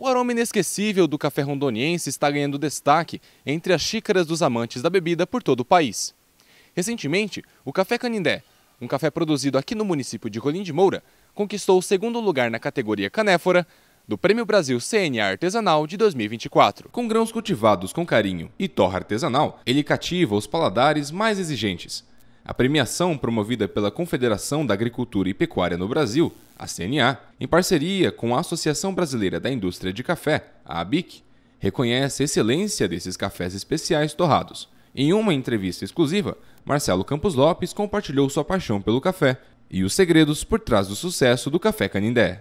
O aroma inesquecível do café rondoniense está ganhando destaque entre as xícaras dos amantes da bebida por todo o país. Recentemente, o Café Canindé, um café produzido aqui no município de Colim de Moura, conquistou o segundo lugar na categoria Canéfora do Prêmio Brasil CNA Artesanal de 2024. Com grãos cultivados com carinho e torra artesanal, ele cativa os paladares mais exigentes, a premiação promovida pela Confederação da Agricultura e Pecuária no Brasil, a CNA, em parceria com a Associação Brasileira da Indústria de Café, a ABIC, reconhece a excelência desses cafés especiais torrados. Em uma entrevista exclusiva, Marcelo Campos Lopes compartilhou sua paixão pelo café e os segredos por trás do sucesso do Café Canindé.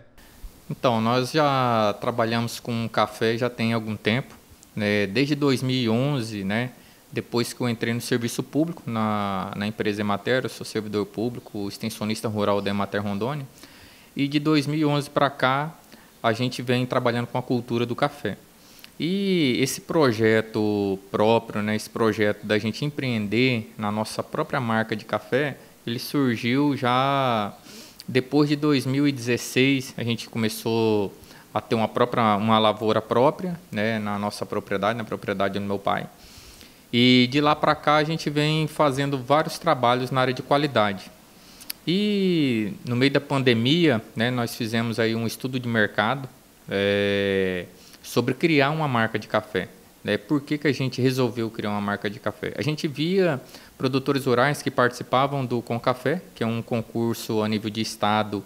Então, nós já trabalhamos com café já tem algum tempo, né? desde 2011, né? Depois que eu entrei no serviço público, na, na empresa Emater, eu sou servidor público, extensionista rural da Emater Rondônia. E de 2011 para cá, a gente vem trabalhando com a cultura do café. E esse projeto próprio, né, esse projeto da gente empreender na nossa própria marca de café, ele surgiu já depois de 2016, a gente começou a ter uma própria uma lavoura própria, né, na nossa propriedade, na propriedade do meu pai. E de lá para cá a gente vem fazendo vários trabalhos na área de qualidade. E no meio da pandemia, né, nós fizemos aí um estudo de mercado é, sobre criar uma marca de café. Né? Por que, que a gente resolveu criar uma marca de café? A gente via produtores rurais que participavam do Concafé, que é um concurso a nível de estado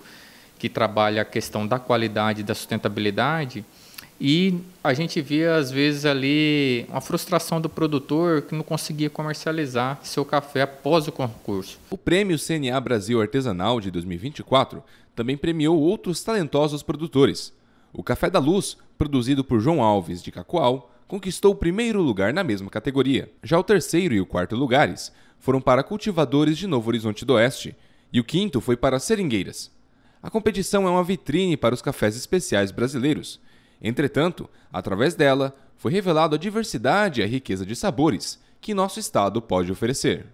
que trabalha a questão da qualidade e da sustentabilidade, e a gente via, às vezes, ali uma frustração do produtor que não conseguia comercializar seu café após o concurso. O Prêmio CNA Brasil Artesanal de 2024 também premiou outros talentosos produtores. O Café da Luz, produzido por João Alves de Cacoal, conquistou o primeiro lugar na mesma categoria. Já o terceiro e o quarto lugares foram para cultivadores de Novo Horizonte do Oeste e o quinto foi para seringueiras. A competição é uma vitrine para os cafés especiais brasileiros Entretanto, através dela, foi revelada a diversidade e a riqueza de sabores que nosso estado pode oferecer.